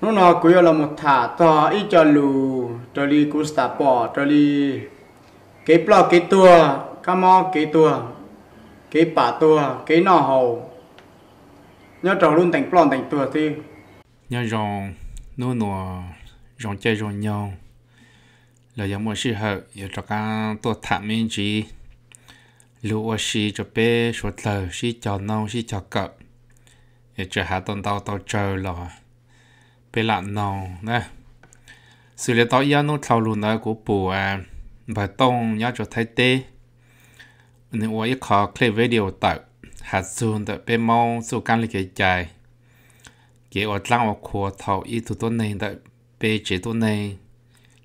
nó nó cứ là một thả to ít cho lù cho đi cú stà bỏ cho đi cái plọ cái tua cái mò cái tua cái bà tua cái nọ hầu nhớ trồng luôn thành plọ thành tua thì nhớ rồng nó nó rồng chơi rồng nhau là giống một sự hợp giờ cho cá tua thảm mình chỉ lũ ở sĩ cho bé số tờ sĩ cho nông sĩ cho cậu giờ cho hạ tuần tao tao chờ rồi bị xử lý tao yên nó thâu luôn đó của bù à và tông nhớ cho thấy tê nên 我一考 clip video tạo hạt zoom đó bê mau số căn lịch cái chạy cái ở trong ở khu thâu ít tụ tuần này đó bê chế tuần này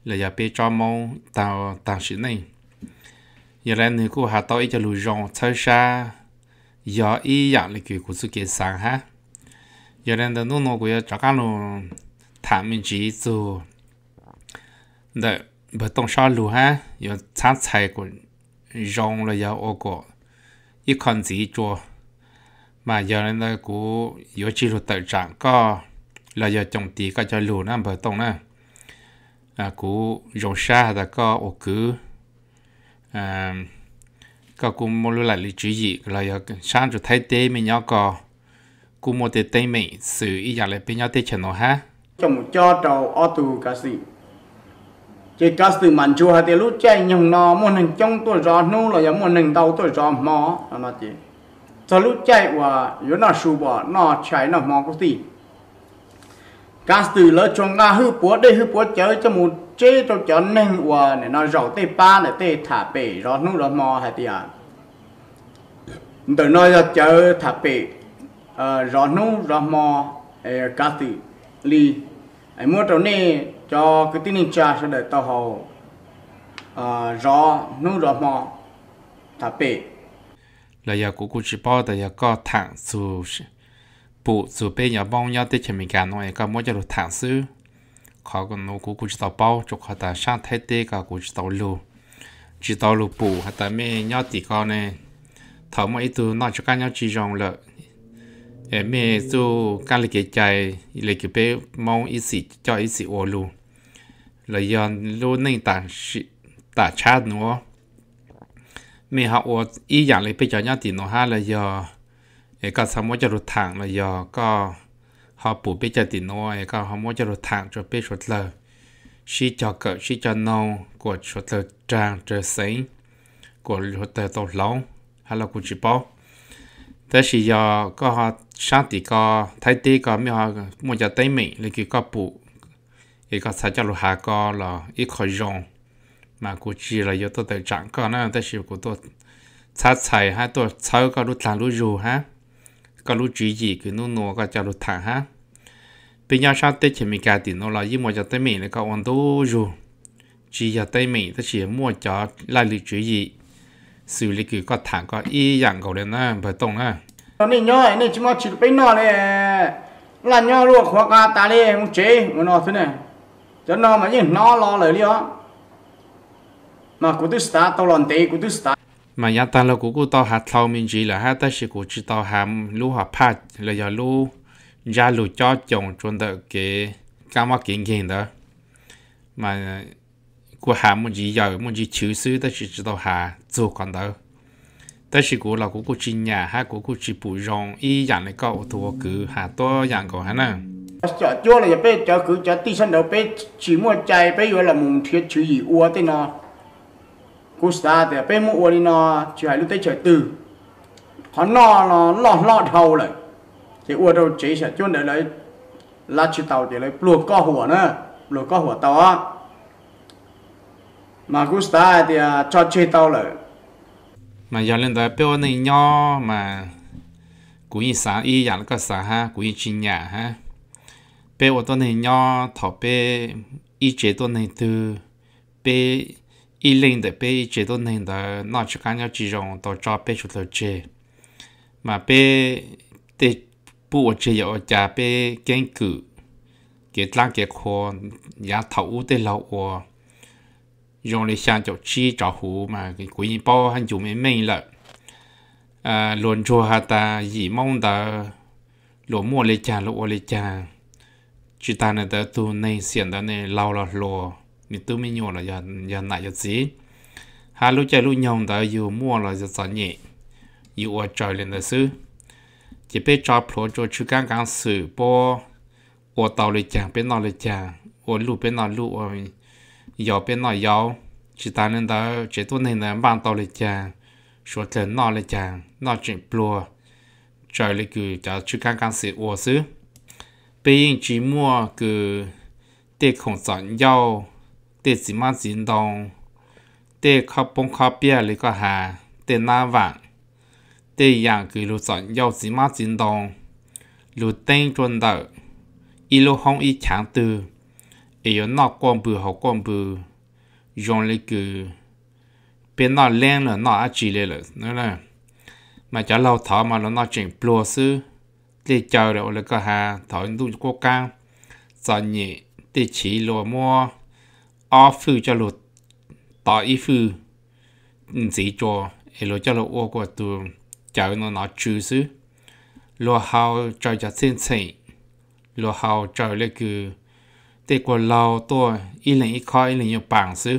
là giờ bê cho mau tao tao sử này giờ là người của hạt tao ít cho lùi rong chơi xa giờ ít dạng lịch của sự kiện sáng ha giờ là nó nó của cho các luôn thả mình chỉ dù đợi bờ tông sao lù ha giờ sáng chạy của rong là giờ ô cổ ít còn gì cho mà giờ nên là cú giờ chỉ lù tự trạng có là giờ trồng tí có cho lù nó bờ tông nè à cú rong xa là có ô cứ à có cú lưu lại lý chủ gì là giờ sáng rồi thay tế mình nhau có cũng mua tế tế mình sử, ý dạng lại bên nhau tế chân nó ha chồng cho trầu ô tù cá sĩ chỉ cá sự mạnh chùa thì lúc chạy nhung nó muốn hành trong tôi rõ nu là giống muốn hành đầu tôi rõ mò là nó chỉ sau lúc chạy và yếu nó sù bỏ nó chạy nó mò cái gì cá sự lỡ trong nga hư búa đây hư búa chơi cho một chế cho cho nên và để nó rầu tê ba để tê thả bể rõ nu rõ mò hạt à từ nơi giờ chơi thả bể ờ, rõ nu rõ mò ờ, cả sự li anh mua trâu này cho cái tin hình cha sẽ để tàu hầu ờ, rõ nó rõ mò thả bể là giờ cũng cũng chỉ bảo là giờ có thằng su bộ su bên nhà bông nhà tết chuẩn bị cả nó cái mỗi cho nó thằng su khó còn nó cũng cũng chỉ tao bảo cho họ ta sang thay tê cả cũng chỉ tao lưu chỉ tao lưu bộ họ ta mấy nhà tị con này thảo mỗi tu nó cho cả nhà chỉ rong lợi em mê su cá lì cái chạy lì cái bé mong ít xí cho ít xí ô lu là yon lu nên tản sĩ tả chát nữa mẹ học ý dạng lì bé cho nhau thì nó ha là giờ ấy có sao cho rụt thẳng là giờ có họ bù bé cho thì nó ấy có họ mỗi cho rụt thẳng cho bé rụt lờ sĩ cho cỡ sĩ cho nâu của rụt lờ trang trở sấy của rụt lờ tàu lâu hay là của chị bao thế thì giờ có họ sáng thì có thái tê có mi hoa mua cho tây mỹ lấy cái có bụ cái có sao cho lô hà có là ít khỏi rong mà cụ chỉ là do tôi tự chẳng có nó tôi chỉ của tôi sát xài ha tôi sau có lúc thằng lúc dù ha có lúc chỉ gì cái nô nô có cho lúc thằng ha bây giờ sáng tết chỉ mình cả tiền nó là ít một giờ tây mỹ lấy có ổn đồ dù chỉ cho tây mỹ tôi chỉ mua cho lại lịch chỉ gì xử lý cái có thằng có ý dạng cầu lên á phải tông á ตอนนี้ย่อยนี่ชิมอชิไปนอเลยลันย่อรัวขวากาตาเลยมึงเจ๋มันนอที่เนี่ยจะนอนมันยิ่งนอรอเลยเลี้ยมากูตุสตาตลอนตีกูตุสตามายันตันเรากูกูต่อหาทามินจีเหรอฮะแต่สิกูจีต่อหามลู่หาพัดเลยอย่าลู่ยาลู่จ่อจงจนเด็กเก๋กามาเก่งเก่งเด้อมากูหามึงจีเหรอมึงจีชิวซื้อแต่สิจีต่อหาจู่กันเด้อ但是古老古古 chỉ nhà ha 古古 chỉ bù rong y dạng này có ô tô cứ hà to dạng của hắn à chợ chua là bé chợ cứ chợ tí sân đầu bé chỉ mua chai bé vừa là mùng thiết chữ gì ua tên nó cú sa thì bé mua ua đi nó chỉ hay lúc tới chợ từ họ nó nó lọt lọt hầu lại thì ua đâu chỉ sẽ chua để lấy là chỉ tàu thì lấy luộc co hùa nữa luộc co hùa tàu á mà cú sa thì cho chơi tàu lại mà giờ lên tới biểu này nhỏ mà cũng như sáng y dạng cái sáng ha cũng như chín nhà ha biểu tôi này nhỏ thọ bé y chế tôi này từ bé y lên tới bé y chế tôi này là nó chỉ cần nhau chỉ dùng tôi cho bé chút thôi chế mà bé để bộ chế giờ cha bé kiên cử cái tăng cái khoa nhà thầu u tế lâu 用嚟想就知找湖嘛，佢故意包很久沒沒了。啊，輪住下 ta 以夢的落寞嚟講，落我嚟講，只但係得都內線的呢老了落，你都沒用了，要要哪要知？下路在路用的有摸了就怎樣？有我找人的事，只被找破咗去剛剛試波，我到嚟講，別鬧嚟講，我路別鬧路我。giờ bên nói giờ chỉ ta nên đó chỉ tôi nên là ban tàu lịch chàng số tiền nó lịch chàng nó chỉ plua trời lịch cứ cho chú càng càng sự ô sư bây giờ chỉ mua cứ để không sản giao để chỉ mang tiền đồng để khóc bông khóc bia lịch có hà để na vàng để dạng cứ lựa sản giao chỉ mang tiền đồng lựa tên chuẩn đợi ít lô hong ít chẳng từ ấy yo nọ kwam bu học kwam bu jon le cái, pe nọ len la nọ a chi e le la na la mà chả lâu thọ mà nó nói chuyện plua sư thì chờ rồi là có hà thọ đủ cố gắng giờ nhị thì chỉ lùa mua áo phư cho lùa tỏ ý phư gì cho ấy lùa cho lùa ô của tù chờ nó nói chữ sư lùa hào cho cho xin xin lùa hào cho lấy cứ แต่กว่าเราตัวอีหลิงอีคอยอีหลิงอยู่ปางซื้อ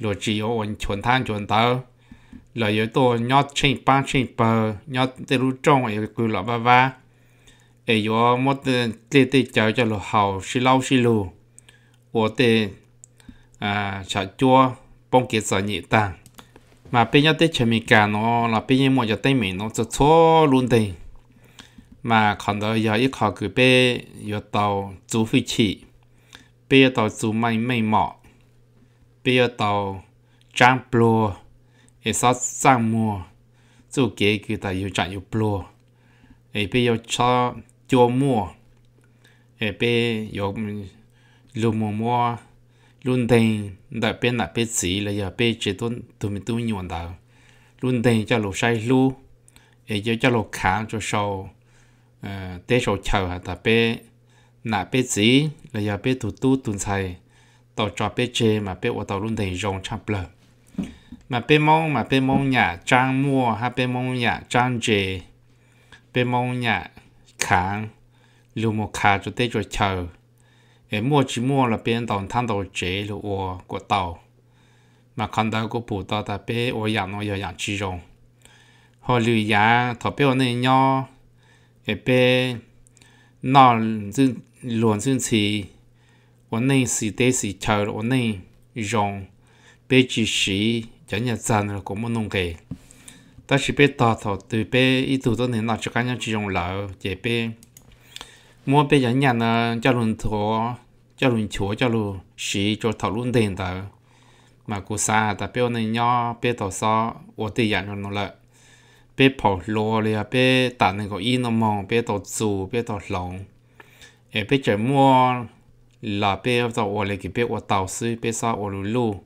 หลัวจีโอวันชวนท่านชวนเตอหลัวอยู่ตัวยอดชิงป้าชิงเปอร์ยอดเตรู้จงไอ้กูหลัวบ้าบ้าไอ้ยัวมดเตเตเจ้าจะหลัวเฮาชิเล่าชิลู我的啊，小桌帮给生意单，嘛别要得前面干咯，那别人莫要对面咯，这错乱的，嘛看到要一考个别要到做飞机。bây giờ tàu dù mày mây mọ bây giờ tàu trang plua e sao sang mua dù kế cứ ta yêu trang yêu plua e bây giờ cho chua mua e bây giờ lu mua mua luôn thèn đã bên đã bên gì là giờ bên chỉ tuân tụi mình tụi nhuận đầu luôn thèn cho lục sai lu e giờ cho lục khám cho sâu ờ, tế sâu chờ hả ta bên nà bé chỉ là giờ bé tụt tu tuần thầy tàu trò bé chê mà bé ô tàu luôn đầy rong chắp lờ mà bé mong mà bé mong nhà trang mua ha bé mong nhà trang chế bé mong nhà kháng lưu một khá cho tê cho chờ em mua chỉ mua là bên tàu thang tàu chế là ô của tàu mà khăn tàu của bù tàu ta bé ô dạng nó giờ dạng chi rong họ lưu giá thọ bé ô này nhỏ em bé nó dưng luôn xin chỉ 我那是得是头我那用被只是人家赞了我们弄给，但是被打头对被一度都能拿出干样这种老这被，莫被人家呢叫轮陀叫轮球叫路是做讨论点的，嘛古啥代表那鸟被多少我对人弄了。被跑路了，被打那个伊那蒙，被到走，被到龙。e pe che mua là pe tàu ô lê kì pe ô tàu sư pe sa ô lù lù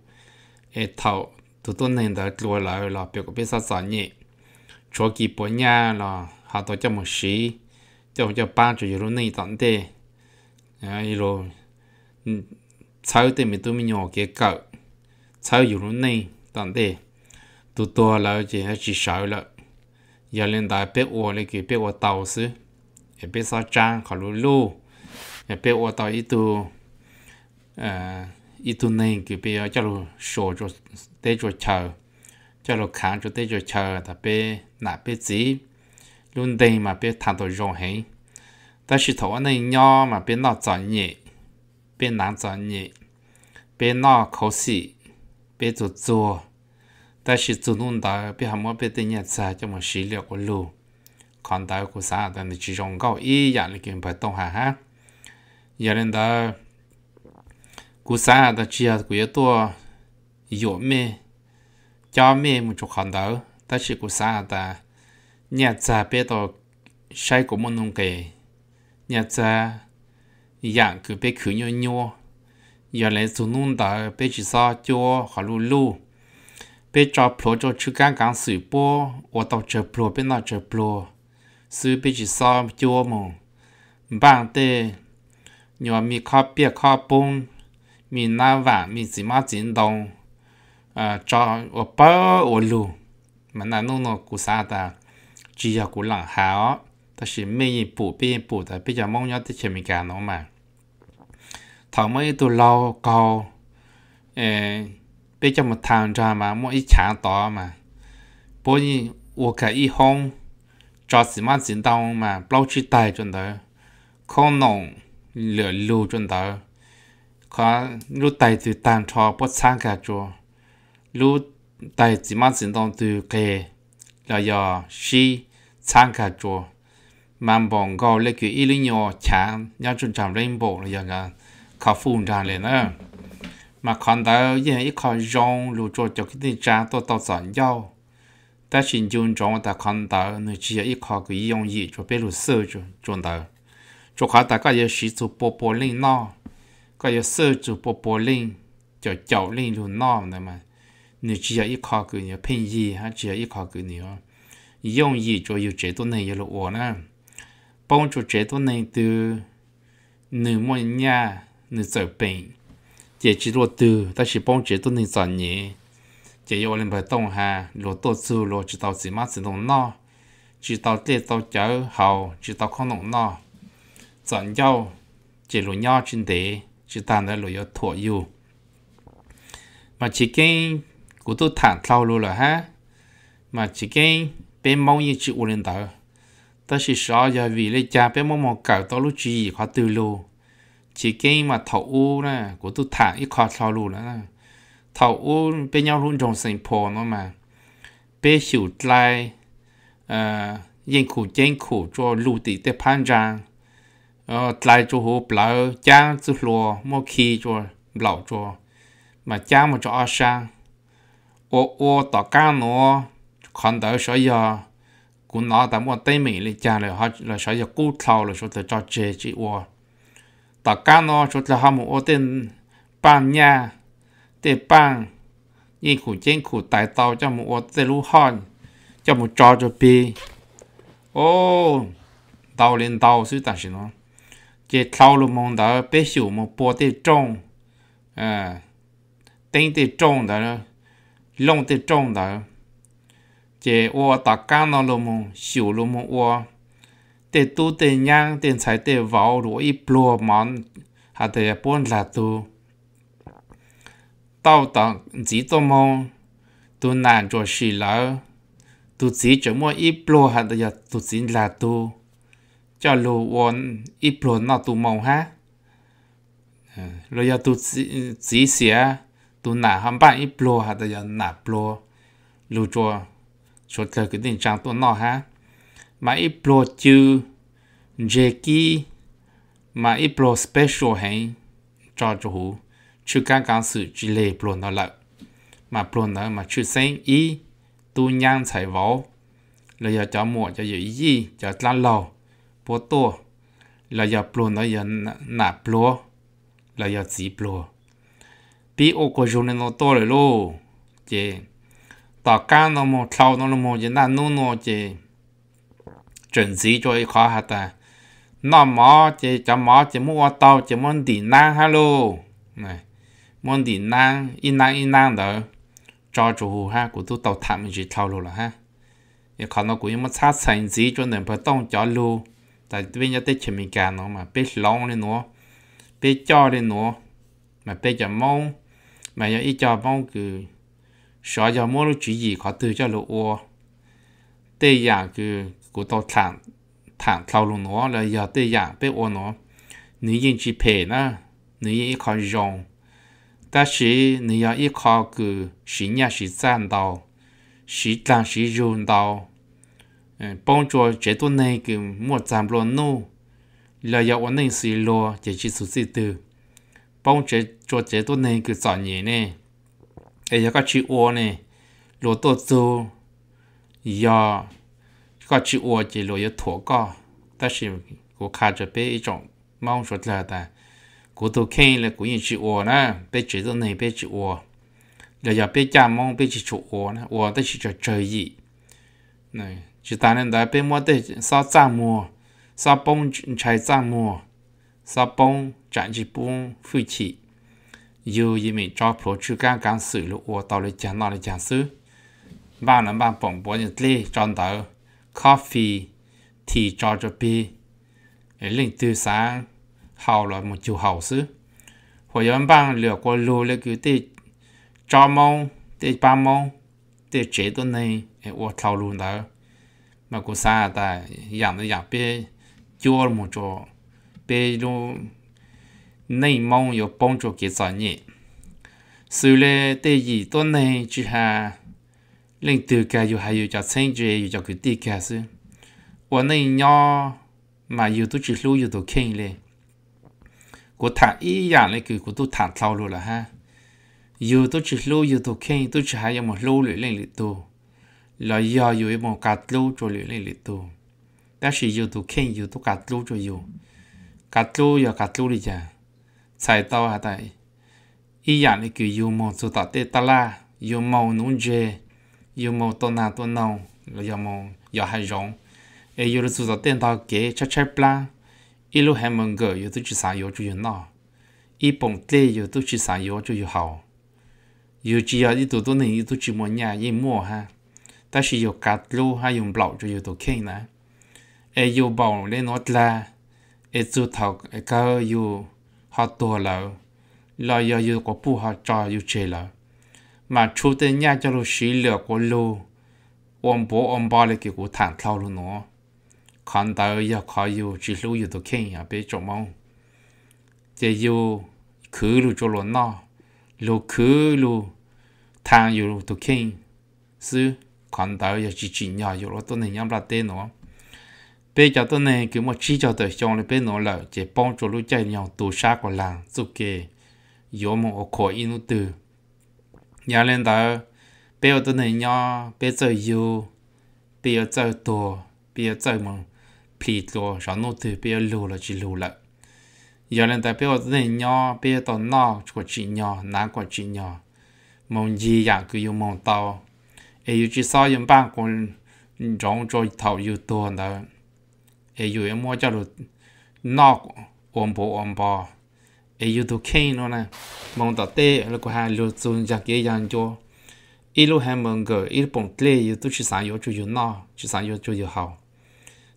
e tàu tu tu nên đã lùa lại là pe có pe sa sa nhẹ chỗ kì bò nhà là hạ tàu cho một sĩ cho cho ba chỗ yêu này tận thế à yêu sau thế mình tụi mình nhỏ cái cậu sau yêu này tận thế tu tu lại chỉ chỉ sợ là giờ lên đại pe ô lê kì pe ô tàu sư e pe sa trang khảo lù lù bé ô tao ít tu à ít tu nên kiểu bé cho lo sổ cho tê cho chờ cho lo kháng cho tê cho chờ ta bé nã bé gì luôn đây mà bé thằng tôi rong hết ta chỉ thấu này nhỏ mà bé nó chọn nhẹ bé nắng chọn nhẹ bé nó khó xị bé 做做但是做弄到别还没别的日子，就么洗了个路，看到个啥，但是其中搞一样的根本懂哈哈。giờ lên đó cú xa đó chỉ là cú yếu yếu mê cho mê một chút khẩn đó ta chỉ cú xa đó nhà cha bé đó sai của mình nông kề nhà cha dạng cứ khử nhau nhau giờ lên xuống nông đó bé chỉ sao cho họ lu lu bé cho pro cho chữ cán cán sử bố ở tàu chờ pro bé nào chờ pro sư bé chỉ sao cho mong bạn tê nhỏ mi khó bia khó bún mi na vả mi chỉ má chiến đông, à cho ở bờ ở lù mà na nô nô cú sa ta chỉ là cú lặng háo ta chỉ mấy gì bù bì bù ta bây giờ mong nhớ tới chuyện mình cả nó mà thằng mấy tụ lâu cầu bây giờ một thằng ra mà mỗi ít chán to mà bố gì uống cả ít hông cho xí má chiến đông mà bao chi tài chuẩn đó không nồng lửa lưu chuẩn đó có lưu tay từ tàn trò bớt sang cả chỗ lưu tay chỉ mang sinh động từ kề là do si sang cả chỗ mà bọn gạo lấy cái ít lý nhỏ chán, nhau chuẩn chạm lên bộ là do ngà khó phun ra lên nữa mà còn đó giờ ít khó rong lưu cho cho cái tình trạng tôi tạo sản giao ta xin chung trong ta còn đó nơi chỉ ít khó cái 用意就比如说就中到。chỗ khá ta có giờ sĩ chủ bộ bộ linh nó có giờ sơ chủ bộ bộ linh cho cháu linh luôn nó mà nếu chỉ là ít khó cứ nhớ gì ha chỉ là ít khó cứ dùng gì cho yêu chế tuần này là ổn nè bông chế tuần này từ nửa mua nhà nửa bệnh chỉ chỉ lo từ chỉ bông chế tuần này sản nhỉ chỉ yêu lên bài tông hà lo tổ sư chỉ tao chỉ mát chỉ nông nọ chỉ tao tê tao chở chỉ tao không nông dọn nhau chỉ lùi nhau trên thế chỉ tàn đã lùi nhau thổ yêu mà chỉ cái của tôi thản thâu luôn là ha mà chỉ cái bé mong như chịu lên tờ ta chỉ sợ giờ vì lấy cha bé mong mong cào tao lúc chỉ khó từ lô chỉ cái mà thầu u nè của tôi thản ít khó thâu luôn nữa thầu u bé nhau luôn trong sinh phò nó mà bé hiểu lại ờ yên khổ chén khổ cho lù tị tế phan trang ờ lại cho hồ blau cha cho lùa mua khí cho blau cho mà cha mà cho ở sang ô ô tỏ cá nó còn đỡ sợ giờ cũng nó tạm một tay mình lấy cha là họ là sợ giờ cú thầu là số tự cho chê chị ô tỏ cá nó số là họ một ô tên ban nha tên ban yên khủ chén khủ tài tàu cho một ô tên lũ hòn cho một trò cho bì, ô tàu lên tàu sư ta xin nó chế thao lù mong đó bé xỉu một bộ tê trông à tên tê trông đó lông tê trông đó chế ô tạ cá nó lù mong xỉu lù mong ô tê tu tê nhang tê trái tê vào rồi ít bùa món hà tê bốn là tu tao tặng chỉ tôi mong tôi nản rồi xì lỡ tôi chỉ chỉ mua ít bùa hà tê tôi chỉ là tôi cho lù won ít plon nó tu mong ha ờ, rồi giờ tu chỉ xia tu nà hâm bạn ít ha, hả giờ nà plon lù cho cho thờ cái tình trạng tu nó ha mà ít plon chứ Jackie mà ít plon special hay cho cho hú chứ các cán sự chỉ lệ plon nó lại mà plon nó mà chứ sinh Y tu nhang chạy vào rồi giờ cho mua cho dự gì cho lan lâu bố tô là giờ bố nó giờ nà bố là giờ chỉ bố bị ô có dùng nó to rồi lô chị ta cá nó mò trâu nó mò chị nà nô nô chị chuẩn gì cho ý khó hả ta nó mò chị cho mò chị mua tàu chị muốn đi nang hello này muốn đi nang in nang in nang đó cho chủ ha của tôi tàu thảm chỉ trâu rồi là ha 也看到过，要么差成绩就能不动加入。là bây giờ tới chìm mình cả nó mà bé long lên nó bé cho lên nó mà bé cho mong mà giờ ít cho mong cứ sợ cho mỗi lúc chỉ gì khó từ cho lũ ô tê giả cứ của tao thẳng thẳng thao luôn nó là giờ tê giả bé ô nó nữ yên chỉ phê nó nữ yên ít khó rộng ta sĩ nữ yên ít khó cứ sĩ nhà sĩ gian đầu sĩ trang sĩ rùn đầu 帮助这多内个莫站落怒，了要我内是落，这是熟悉的，帮这做这多内个作业呢，哎呀个去我呢，落多做，要个去我这落要脱个，但是我看着被一种猫说出来的，我都看了，我也去我呢，被这多内被去我，了要被家猫被去去我呢，我都是叫注意，那。chỉ ta nên đã bên mua để sao trang mua sao bông chạy trang mua sao bông chạy chỉ bông phu chỉ dù gì mình cho phố chú cá cán sự lũ ô tàu lấy chán nào lấy chán sự ba lần ba bông bông nhật lê chọn tàu coffee thì cho cho bì linh tư sáng hào là một chiều hào sự hồi yên bang lừa qua lô lấy cứ tê cho mông tê ba mông tê chế tuần này ô tàu luôn đó mà cô xa ta giảm là giảm bê chua một chỗ bé lô nay mong yếu bông chỗ kia sở nhị sau lệ tê gì tuần này chỉ hà lên từ cả yếu hay yếu cho sinh chế yếu cho cứ tì cả sự và nay nhỏ mà yếu tu chỉ lưu yếu tu kinh lên, cô thả ý dạng lệ cứ cô tu thả thao luôn là ha yếu tu chỉ lưu yếu tu kinh tu chỉ hay yếu một lưu lệ lên lệ tu lo yo yu e mo ka tlu cho le le le tu ta shi yu tu ken yu tu ka tlu cho yu ka tlu yo ka tlu đi chứ, sai tao ha tai i nhà này ki yu mo su ta te ta la yu mo nu je yu mo to na to no lo yo mo yo hay rong e yu su ta ten ta ke cha cha pla i lu ha mong go yu tu chi sa yo chu yu no i pong te yu tu chi sa yo chu yu hao yu chi ya di tu tu ni yu tu chi mo nya yi mo ha 但是有嘎路还用老就有多看呢，哎有宝嘞那啦，哎做头哎搞有好多了，老要有个不好找有这了，嘛出的伢叫路水了个路，王伯王伯嘞给我谈套路喏，看到要靠有只路有多看呀，别做梦，这有去路做了那，路去路谈有多看是。khăn tao giờ chỉ chỉ nhà rồi tôi này nhắm ra tên nó bây giờ tôi này cứ một chỉ cho tới trong này bên nó là chỉ bong cho lúc chạy nhau tù sát của làng giúp kề yếu một ô khỏi inu từ nhà lên tao bây giờ tôi này nhau bây giờ yêu bây giờ giờ tổ bây giờ giờ mà phì tổ sáng nô từ bây giờ lù là chỉ lù lại giờ lên tại bây giờ tôi này nhau bây giờ tao nọ của chị nhỏ nán của chị nhỏ mong gì dạng cứ yêu mong tao ai yêu chỉ sao yên ban con trong cho thầu yêu to đó ai yêu em mua cho được nó ôm bộ ôm bò ai yêu tôi khen nó nè mong tao tê là có hai lô zun giặc cái giang cho ít lô hai mong gờ ít bông tê yêu tôi chỉ san yêu cho yu nó chỉ san yêu cho yu hậu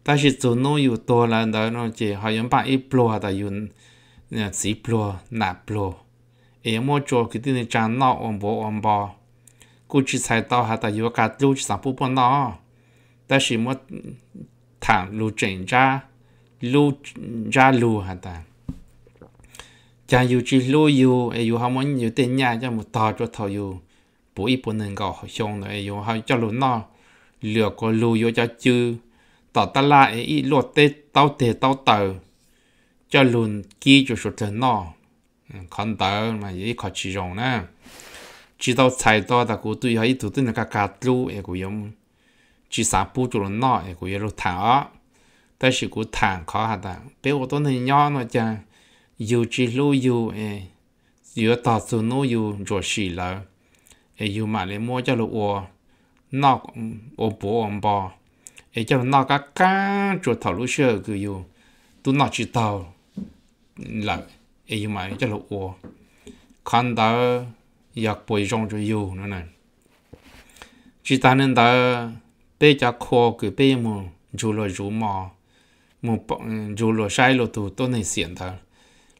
ta chỉ zun nó yêu to là đó nó chỉ hai yên ban ít bùa đó yêu nè chỉ bùa nạp bùa ai mua cho cái tin trang chán nó ôm bộ ôm bò กูจะใส่ต่อหาแต่อยู่กับลูกสาวผู้ปนอแต่สิมดถามลูเจนจ้าลูจ้าลูหาแต่จะอยู่จีลูอยู่ไออยู่เขามันอยู่เต็นยาจะมุดต่อจะทอยู่ปุ๋ยปุ่นหนึ่งก็ชงเลยอยู่เขาจะลุนนอเหลือก็ลูอยู่จะจือต่อตลาดไอ้ลวดเต้เต้าเตะเต้าเตอจะลุนกี้จะสุดเถนนอคอนเตอร์มาอีขอชิจงนะ chỉ tao chạy đó ta cũng tùy hay tụi tên là cả lũ ấy cũng giống chỉ sản bù cho nó ấy cũng giống thả tại sự cũng thả khó hả ta bé của tôi này nhỏ nó chả dù chỉ lũ dù ấy dù ta số nó dù rồi xì là ai dù mà lấy mua cho lũ ô nó ô bố ô bò ấy cho nó cả cả chỗ thảo lũ sơ cứ dù tụi nó chỉ tao là ấy dù mà cho lũ ô yak boi jong ju yu nó này chỉ ta nên ta bây giờ khó cứ bây mù dù lo dù mò mù dù lo sai lo tu nên xiên ta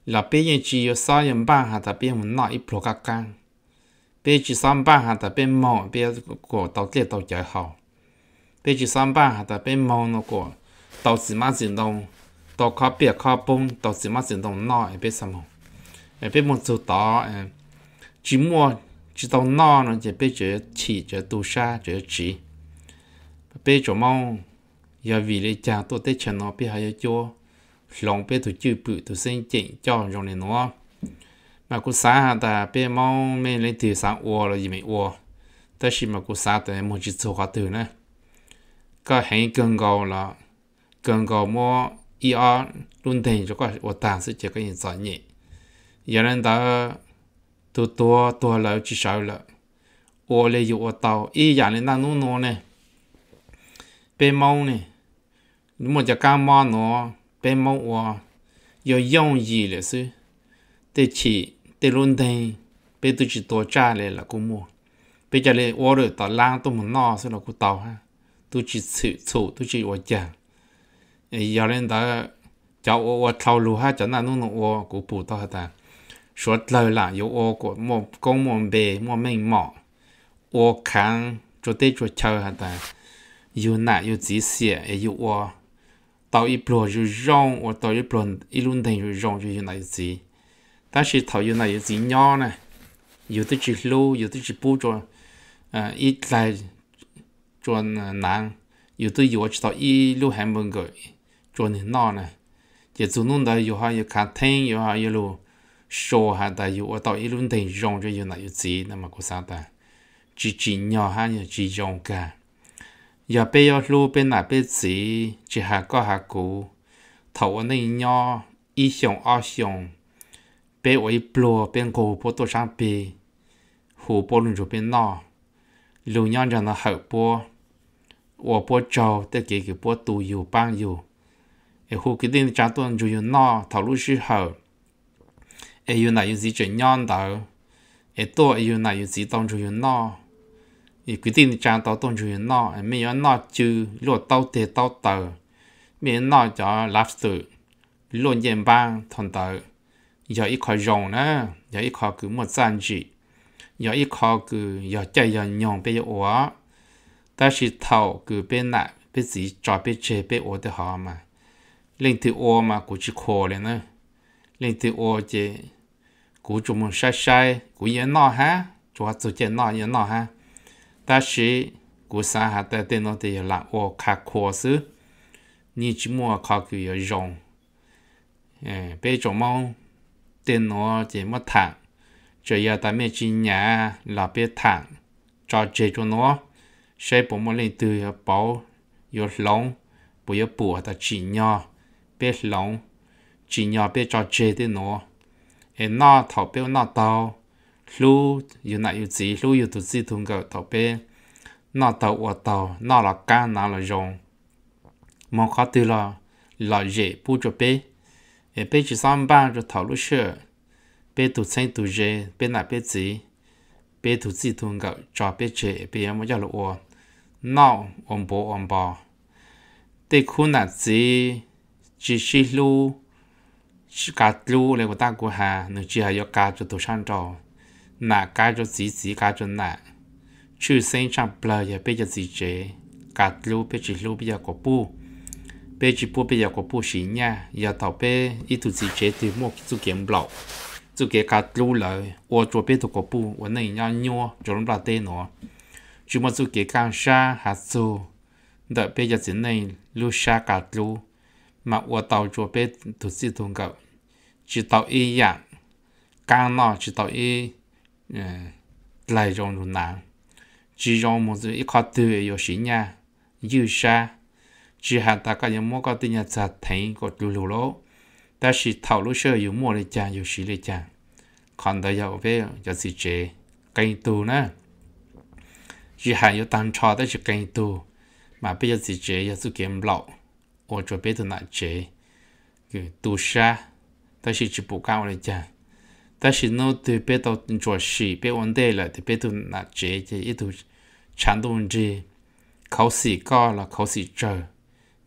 là bây giờ chỉ có sáu nhân ba hạt ta bây nọ ít pro các can chỉ sáu ba hạt ta bây mò bây cổ tàu kia chạy hậu bây chỉ sáu ba hạt ta bây nó cổ tàu gì mà gì đâu tàu khó biết khó bông tàu gì mà gì đâu nọ bây sao mù bây mù dù tàu chỉ mua chỉ tao no nó chỉ bây giờ chỉ giờ tu chỉ bây giờ mau giờ vì lấy cha tôi tới chân nó bây giờ cho lòng bây tôi chưa bự tôi xin chỉnh cho rồi này mà cô xã ta bây mau mấy lấy từ xã ua là gì mấy ua mà cô xã ta muốn chỉ số hóa từ nữa có hãy cần cầu là cần cầu mua ia cho các ua ta sẽ chỉ có hiện sản nhỉ giờ ตัวตัวตัวเราจีเสาละโอเลยอยู่อเตาอีอย่างนี้นั่งนู่นเนี่ยเป็นมองเนี่ย如果จะ干嘛呢？别问我，要用意了是，得去得论坛，别都去多家来了，古么？别家来我了到浪都没拿是了，古到哈，都去凑凑，都去我家。哎，要人到叫我我套路哈，叫那弄弄我古补到哈的。说老了有我过莫公莫白莫明莫，我看就对着瞧下的，有那有这些也有我，到一波就让我到一波一路等就让就有那一只，但是头有那一只鸟呢，有的只路有的只不着，呃一来着难，有的有知道一路还没个着你闹呢，也就弄得有哈有看天有哈一路。số hạ ta dụ ở tội luôn thì rong cho dụ này dụ gì nằm mà có sao ta chỉ chỉ nhỏ ha như chỉ rong cả giờ bây giờ lu bên nào bên gì chỉ hạ có hạ cũ thầu ở đây nhỏ ít xong ở xong bên ngoài bờ bên cổ bờ tổ sang bê hồ bộ luôn chỗ bên nọ lu nhỏ cho nó hậu bộ ở bộ trâu để cái cái bộ tù dù bang dù ở hồ cái tên trang tuần dù nọ thầu lúc sư hậu ai yêu này yêu gì chuyện nhon đó ai to ai yêu này yêu gì tông chủ yêu nọ thì quyết định trang tao tông chủ yêu nọ mấy yêu nọ chứ lúa tao tê tao tờ mấy yêu nọ cho lobster luôn yên bang thằng tờ giờ ít khỏi rồng nữa giờ ít khỏi cứ một gian gì giờ ít khỏi cứ giờ chạy giờ nhon bây giờ ủa ta chỉ thầu cứ bên nạ bên gì cho bên chế bên ủa được hả mà lên thì ủa mà cũng chỉ khổ lên nữa lên thì ủa chứ cú chụp một sai sai cú yên nọ ha chúa tự chế nọ yên nọ ha ta sĩ cú sa hà ta tên nó thì là ô khá khó sư như chỉ mua khó cứ yếu rộng bây giờ mong tên nó thì mất thẳng chỉ giờ ta mới chỉ nhà là biết thẳng cho chế cho nó sẽ bộ một lên từ bảo yếu lòng bỏ yếu bỏ ta chỉ nhỏ biết lòng chỉ nhỏ biết cho chế tên nó em nó thảo bé nó tàu lu yêu nãy yêu gì lu yêu tụ gì thùng gạo thảo bé nó tàu ở tàu nó là cá nó là rồng mong khó từ là là dễ bu cho bé em bé chỉ sang ba rồi thảo lúc sửa bé tụ xanh tụ dễ bé nãy bé thùng gạo cho bé chế bé em mới giao lộ nó ôm bố ôm bò tê khu nãy gì chỉ xí lu 是噶路来我大姑哈，侬只还要噶着多上照，那噶着自己噶着那，去身上不了也别着自己，噶路别只路别个不，别只不别个不行呀，要到别一肚子己对莫做见不了。就给噶路了，我左边的个布，我那人家妞就弄到对喏，就么就给干啥还做，那别家子内路啥噶路，嘛我到左边都是同个。chỉ tàu ý dạng càng nó chỉ ý, y lại trong luôn nào, chỉ trong một sự ít khó tư ở yêu sĩ nhà yêu xa, chỉ hạ ta cái những mối quan tin nhà sa thấy có lù lù lỗ ta chỉ lúc sơ yêu mua để chàng yêu sĩ để chàng còn đời giàu về cho gì chế cây tu chỉ hạ yêu tăng cho ta chỉ cây mà bây giờ gì chế yêu sự kiếm lậu ô cho biết từ nãy chế tu ta chỉ chỉ bộ cao lại chả ta chỉ nó từ bé tao cho xì bé ổn đề là từ bé tao nạt chế chế ít tụ chán tụ chế khẩu sĩ co là khẩu sĩ chờ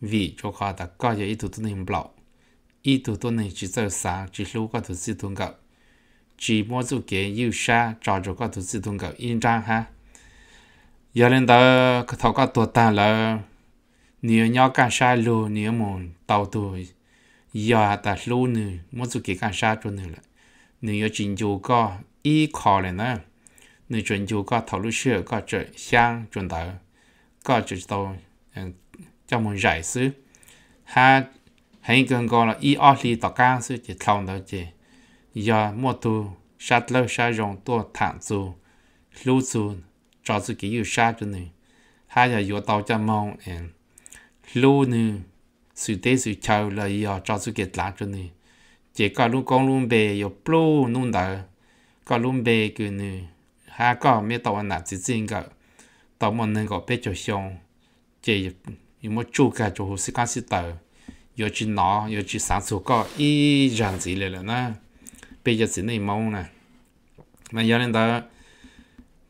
vì cho khó ta co giờ ít tụ tụ nên bảo ít tụ tụ chỉ sợ sáng chỉ lưu qua tụ sĩ tụ chỉ mua tụ kế yêu xa cho cho qua tụ sĩ yên trang ha giờ lên đó thảo qua tụ ta là nhiều nhau cả xa lù nhiều mồm tàu tụi giờ ta lâu nữa mỗi chút cái cả sa cho nữa là nếu có trình chủ có ý khó lên nè, nếu trình chủ có thảo lúc xưa có trợ sang chuẩn tờ có trợ tàu trong mình giải sư ha hãy cần gọi là ý ở lì tàu cang sư chỉ thông đó chỉ giờ mỗi tu sát lâu sát dụng tua thẳng su lưu su cho sự kỷ yêu sát cho nữa Ha, giờ yếu tàu trong mong lưu nữa sự tế sự chào là yo ờ, cho sự kết lá cho nè chỉ có lúc con luôn bề yo ờ, plu nung đỡ có luôn bề cái nè ha có mấy tàu nạt chỉ riêng cả tàu mình nên có bé cho xong chỉ nhưng ờ, mà chú cả cho hồ sĩ cá sĩ tờ yo chỉ nó yo chỉ sáng sủa có ý rằng gì lại là na bây giờ chỉ nên mong nè mà giờ lên đó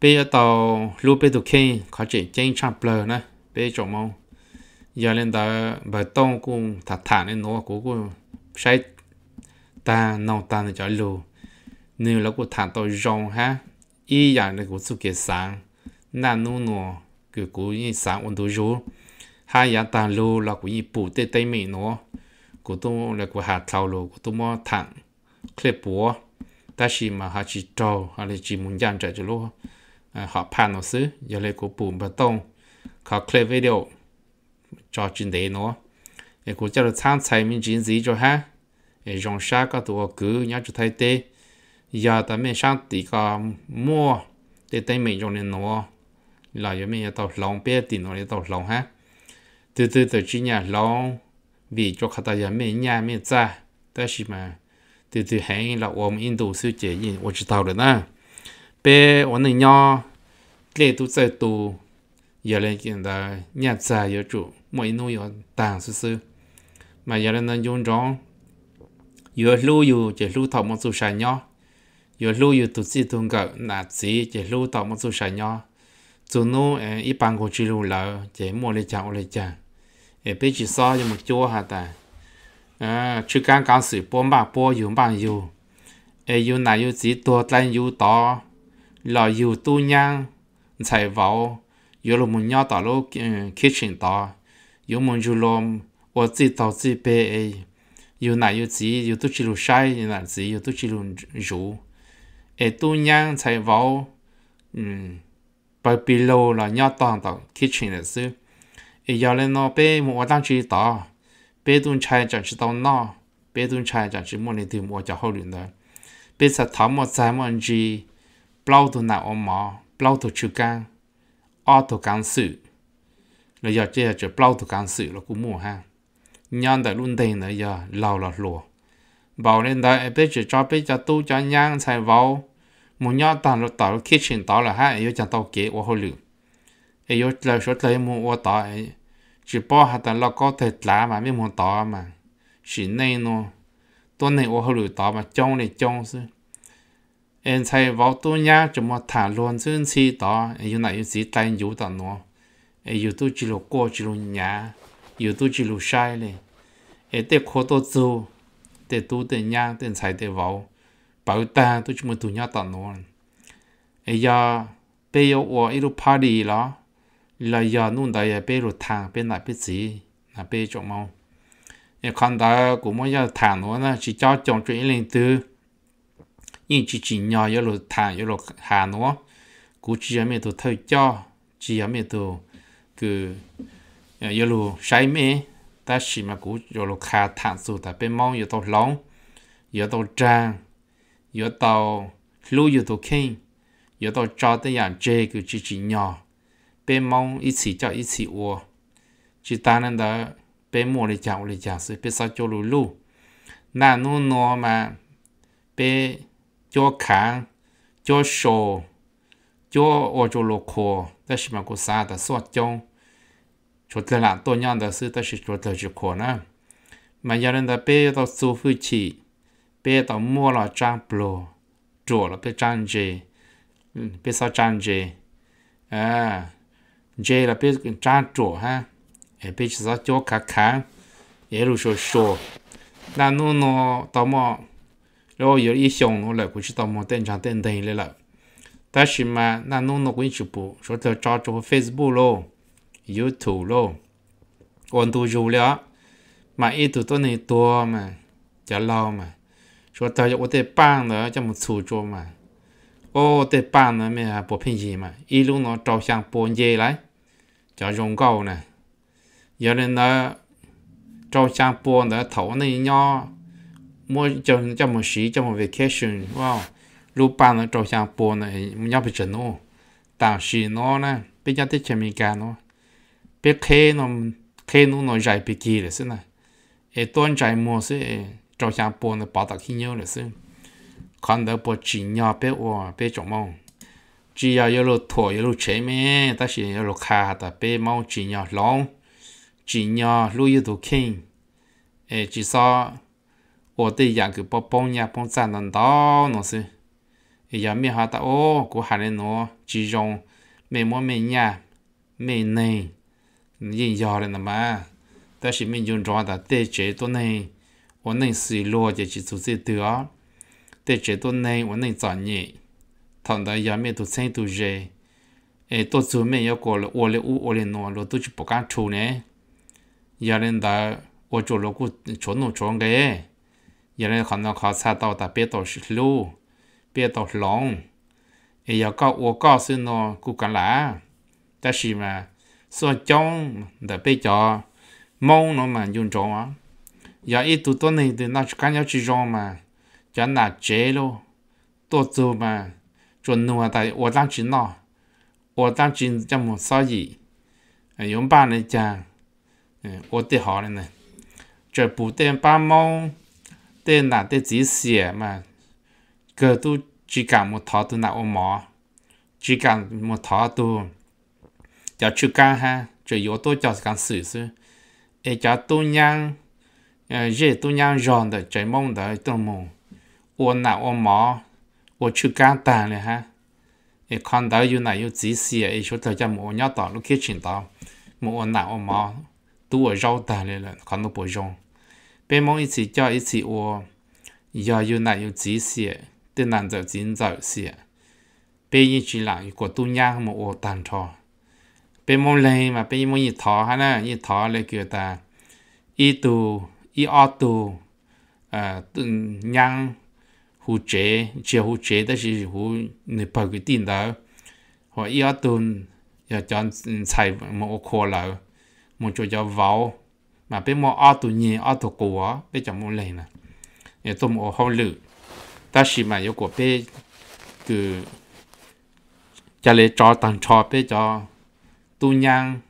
bây giờ tàu lúc bây giờ khi có chuyện tranh chạm bờ nè bây giờ mong giờ lên đó bờ tông cũng thả thả nên nó cũng cũng sai ta nông ta nó chạy lù nếu là cũng thả tôi rong ha ý giờ là cũng sụp cái sáng na nu nó cứ cố như sáng ổn đủ rồi hai giờ ta lù là cũng như bù tê tê mình nó cũng tôi là cũng hạ thầu lù cũng tôi mua thẳng clip búa ta chỉ mà hạ chỉ trâu hay là chỉ muốn dàn chạy cho lù họ pan nó xứ giờ là cũng bù bờ tông họ clip video cho trên đấy nó cái cụ cho là tham tài mình chính gì cho ha cái dòng xa các tổ cứ nhớ cho thay tê giờ ta mình sang tỷ cả mua để tay mình trong nên nó là giờ mình tàu lòng bé thì nó để tàu lòng ha từ từ từ chỉ nhà lòng vì cho khát giờ mình nhà mình ra đó là mà từ từ hẹn là ôm in đồ siêu chế gì tôi chỉ tàu được na bé ôn này nhỏ lệ tu sai tu giờ lên kiện ta nhà ra yếu chủ mà nó giờ tàn sư sư mà giờ là nên dùng rong giờ lưu dù chỉ lưu thọ một số sản nhau giờ lưu dù tụt sĩ tuần cỡ là sĩ chỉ lưu thọ một số sản nhau dù nó ít bằng của chỉ lưu lợ chỉ mua lấy chồng lấy chồng, để biết chỉ so cho một chỗ hả ta à chứ càng càng sự bom bạc bom dùng bằng dù ai dù nào dù chỉ tua tan dù to lò dù tu nhang chạy vào dù là một nhau tỏ lô ờ, kitchen tỏ tao 有蒙住 lòng 我自导自悲，有哪有 gì 有都只路晒，有哪 gì 有都只路如，诶，都娘才 vào, um, bởi vì lâu là nhau toàn tạo kitchen là sư, 诶, giờ lên nó bé một đang chỉ đó, bé tuần trai chẳng chỉ tao nó, bé tuần trai chẳng chỉ muốn đi tìm một chỗ hậu luyện đó, bé sẽ thắm một trái một gì, bao tuần nào ôm mỏ, bao tuần chưa căng, ở tuần căng sự là giờ chơi chơi plau tụ cán sự là cũng mua ha nhang đại luôn đây nữa giờ lâu là lùa bảo nên đại biết giờ cho biết cho tu cho nhang xài vào một nhang tàn rồi tạo kitchen tạo là ha yêu chẳng tao kế ô hồ lử yêu là số lấy mua ô tạo chỉ bỏ hạt tàn là có thể lá mà mới muốn tạo mà chỉ nên nó tuần này ô hồ lử tạo mà trong này trong xứ em xài vào tu e nhang chỉ một thả luôn xứ xí tạo yêu này yêu gì tay yêu tạo nó yêu tôi chỉ là qua chỉ là nhà yêu tôi chỉ là sai này ấy để khó tôi 做 để tôi để nhà để xài để vào bảo ta tôi chỉ muốn tôi nhà tận luôn ấy giờ bây giờ tôi ít lúc party là là giờ nụ đại bây giờ thang bên lại bên gì là bây giờ mau ấy còn đó cũng muốn giờ thang nữa là chỉ cho chồng chuyện lên từ nhưng chỉ chỉ nhỏ giờ lúc thang giờ lúc hà nữa cũng chỉ là mình tôi thôi cho chỉ là mình tôi cứ yêu lù sai mê ta chỉ mà cú yêu lù khá thản sự ta bên mong yêu tàu lóng yêu tàu trang yêu tàu lưu yêu tàu kinh yêu tàu cho tới dạng chê cứ chỉ chỉ nhỏ bên mong ít chỉ cho ít chỉ ua chỉ ta nên đó bên mua để chào để chào sự bên sao cho lù lù na nu nó mà bên cho kháng cho sổ cho ô cho lô khô ta chỉ mà cú sa ta suốt trong chỗ thế là tôi nhận được sự ta chỉ chỗ thế chỉ khó nữa mà giờ lên đã bé tao số phu chỉ bé tao mua là trang blo chỗ là bé trang gì bé sao trang gì à gì là bé trang chỗ ha bé chỉ sao chỗ khá khá 也如说说，那侬呢？到么？然后有一想侬了，估计到么？等长等等来了。但是嘛，那侬呢？估计不，说到找这个 Facebook 咯。有土咯，温度热了，买一度多那多嘛，加老嘛，说大家我得办了，这么粗着嘛，哦，得办了没啊，不便宜嘛，一路呢照相半夜来，叫容高呢，有人呢照相半呢头那鸟，么叫叫么时叫么 vacation 哇，路办了照相半呢，要不整哦，但是呢呢，别家得前面干哦。别开侬开侬侬在别记了是呢，哎，端在么是照相波呢，把它去鸟了是，看到不只鸟别我别做梦，只要有路拖有路前面，但是有路开的别猫只鸟龙，只鸟路有都看，哎，至少我对养个不帮呀帮咱能到侬是，哎呀，没哈的哦，过下来侬只用没么没呀没能。nhìn giờ này mà ta chỉ mình dùng rõ đã tê chế tuần này ổn định sự lo chỉ chỉ chủ sĩ tử á tê chế tuần này ổn định chọn thằng đại gia mình tu sinh tu dễ ê tôi chú mình yêu cầu là ổn định u ổn rồi tôi chỉ bảo cái chú này giờ nên đã ổn chỗ lo cũ chỗ nó chỗ cái giờ nên khả năng khó xa tao đã biết tao sự lu biết tao lòng ê giờ có ổn có nó cũng cả là ta chỉ mà so chong đã bây giờ mong nó mà dùng trộn á giờ ít tụ tuần này thì nó cá nhau chỉ rong mà cho là chế luôn tôi dù mà chuẩn nua tại ô đang chỉ nó ô đang chỉ trong một số gì dùng ba này cha ô tê họ này này trời bù tên ba mong tên là tên chỉ xỉa mà cơ tu chỉ cả một thọ tu nào ô mỏ chỉ cả một thọ tu cho chú cá ha cho yếu tôi cho càng sử sư e cho tu nhang ờ, dễ tu nhang giòn đó chạy mong đó tôi mù ôn nào ôn mỏ ô chú cá ta này ha e con đó yêu nào yêu chỉ xì e số thời gian mua nhau tỏ lúc kia chuyện tỏ mua ôn nào ôn mỏ tu ở rau ta này là con nó bồi rong bên mong ít chỉ cho ít chỉ ôn giờ yêu nào yêu chỉ xì tên nàng giờ chính giờ xì bây ít chỉ là của tu nhang mua ôn tàn thôi bên mông lây mà bên mông nhiệt thọ hả na nhiệt thọ là kiểu ta y tu y o tu à nhang hú chế chia hú chế đó là hú nửa bao cái tin đó hoặc y o tu giờ chọn xài một khô là một chỗ cho vào mà bên mông o tu nhẹ o tu cổ bên trong mông lây nè để tôi mua hậu lự đó chỉ mà yêu của bên cứ cho lấy cho tặng cho bên cho tu nhang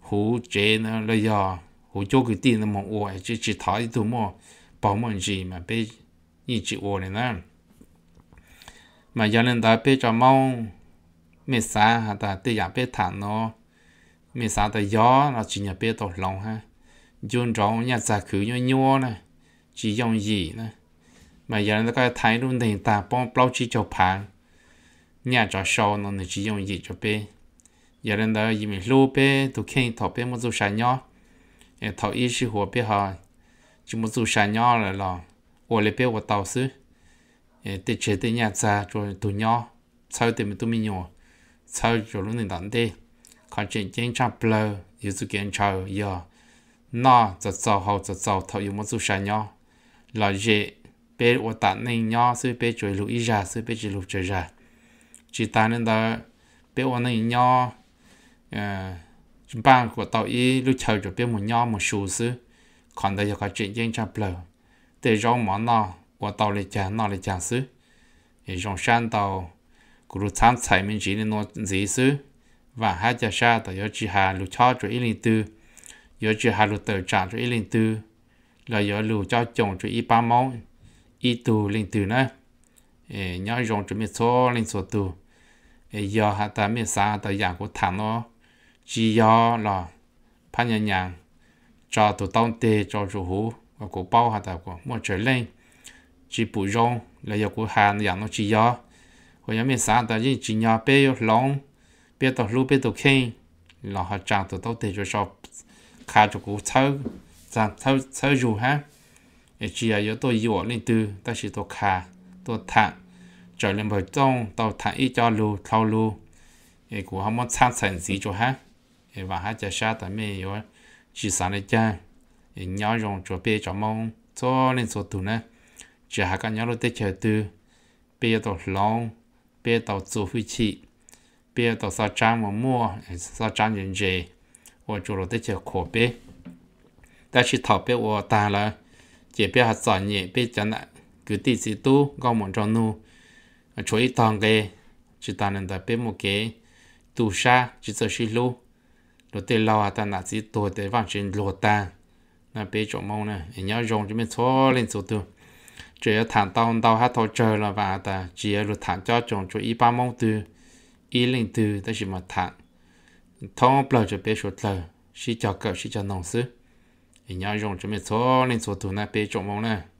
hú chế nó là do hú cho cái tiền nó mà ô chỉ chỉ thải tu mò bảo mò gì mà bé như chỉ ô này nè mà giờ nên ta bé cho mong mẹ xã hà ta tự giả bé thản nó mẹ xã ta gió nó chỉ nhà bé tổ lòng ha dùng trong nhà giả khứ nhau nhau nè chỉ dùng gì nè mà giờ nó cái thái luôn thì ta bông bao chỉ cho phản nhà cho sâu nó chỉ dùng gì cho bé giờ lên đó gì mình lô bé tụ khen thọ bé một số sản nhỏ thọ ý sư hòa bé họ chỉ một số sản nhỏ là lo, ô lê bé ô tàu sư để chế để nhà cha rồi tụ nhỏ sau thì mình tụ mình nhỏ sau rồi lúc này đón đi còn chuyện chiến cha bờ yếu sư kiện chào giờ nó giờ sau hậu giờ sau thọ yếu một số sản nhỏ là dễ bé ô tạt nên nhỏ sư bé chơi lục ý ra sư bé chơi lục chơi ra chỉ ta nên đó bé ô nên nhỏ Ờ, chúng ta của tàu ý lúc chờ cho biết một nhau một số xứ còn đây là có chuyện riêng cho bờ để rong món nào của tàu lấy chả nào lấy chả xứ, thì rong san tàu của lúc tham sai mình chỉ nên nói gì xứ, và hai cha sa tàu yếu chỉ hà lúc cho cho ý linh tư yếu chỉ hà lúc tờ trả cho ý linh tư là yếu lúc cho chồng cho ý ba máu ý tù linh tư nữa nhớ rong cho mình số linh số tù giờ hạ ta mình sa ta dạng của thằng nó chỉ do là phan nhà nhàng cho tụ tông tê cho chủ hú và cổ bao hạt tạo của mua trở lên chỉ bù rong là do của hàn nhà nó chỉ do hồi nhà miền sáng ta chỉ chỉ nhà bé yo long bé tàu lú bé tàu khen là họ trang tụ tông tê cho cho khá cho cổ thâu trang thâu thâu dù ha chỉ là do tôi dụ lên từ ta chỉ tôi khá tôi thẳng trở lên bởi trong tàu thẳng ít cho lù thâu lù của họ muốn sang sẵn gì cho ha thì và hai cha sa tại mẹ rồi chỉ sáng này cha thì nhỏ cho bé cho mong cho nên số tụ nè chỉ hai cái nhỏ rồi tết chơi từ bé tàu long bé tàu chủ phi chị bé tàu sa trang mà mua sa trang nhân dễ và chủ rồi tết chơi khổ bé ta chỉ thảo bé và ta là chỉ bé học sỏi nhẹ bé chẳng lại cứ tí xí tu gom một tròn nu chú ý toàn cái chỉ ta nên ta bé một cái tu sa chỉ sợ xí lưu rồi tiền lâu à ta nãy chỉ tôi để văn trên lúa ta là bé chỗ mong nè anh nhớ dùng cho mình số lên số tu chỉ ở thằng tao tao hát thôi chơi là và ta chỉ ở lượt thằng cho chồng cho y ba mong từ y lên từ ta chỉ mà thằng thong bờ cho bé số tờ xí cho cậu xí cho nông sư anh nhớ dùng cho mình số lên số tu nè bé chỗ mong nè